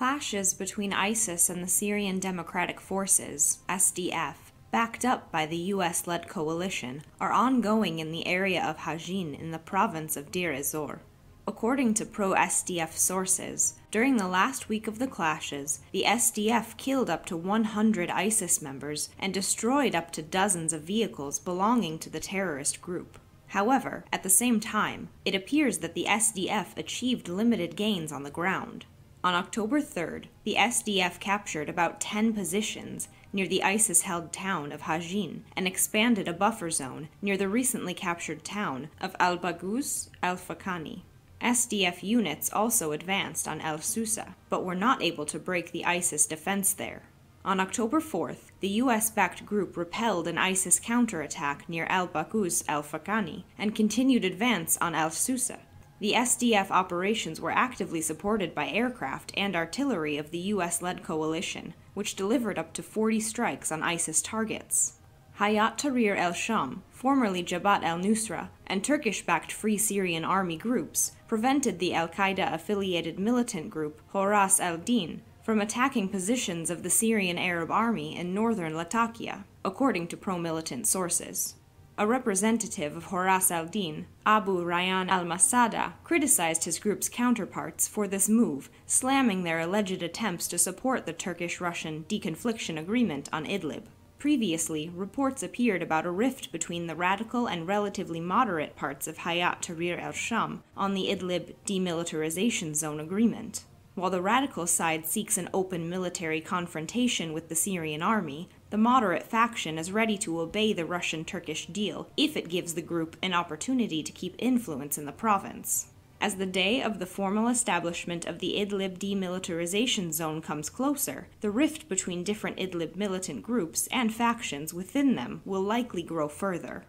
clashes between ISIS and the Syrian Democratic Forces, SDF, backed up by the US led coalition, are ongoing in the area of Hajin in the province of Deir ez-Zor. According to pro SDF sources, during the last week of the clashes, the SDF killed up to 100 ISIS members and destroyed up to dozens of vehicles belonging to the terrorist group. However, at the same time, it appears that the SDF achieved limited gains on the ground. On October 3rd, the SDF captured about 10 positions near the ISIS held town of Hajin and expanded a buffer zone near the recently captured town of Al Baghuz Al Fakani. SDF units also advanced on Al Susa, but were not able to break the ISIS defense there. On October 4th, the US backed group repelled an ISIS counterattack near Al Baghuz Al Fakani and continued advance on Al Susa. The SDF operations were actively supported by aircraft and artillery of the US led coalition, which delivered up to 40 strikes on ISIS targets. Hayat Tahrir el Sham, formerly Jabhat al Nusra, and Turkish backed Free Syrian Army groups prevented the al Qaeda affiliated militant group Horas al Din from attacking positions of the Syrian Arab Army in northern Latakia, according to pro militant sources a representative of Horas al Din, Abu Rayan al Masada, criticized his group's counterparts for this move, slamming their alleged attempts to support the Turkish Russian deconfliction agreement on Idlib. Previously, reports appeared about a rift between the radical and relatively moderate parts of Hayat Tahrir al Sham on the Idlib Demilitarization Zone Agreement. While the radical side seeks an open military confrontation with the Syrian army, the moderate faction is ready to obey the Russian Turkish deal if it gives the group an opportunity to keep influence in the province. As the day of the formal establishment of the Idlib demilitarization zone comes closer, the rift between different Idlib militant groups and factions within them will likely grow further.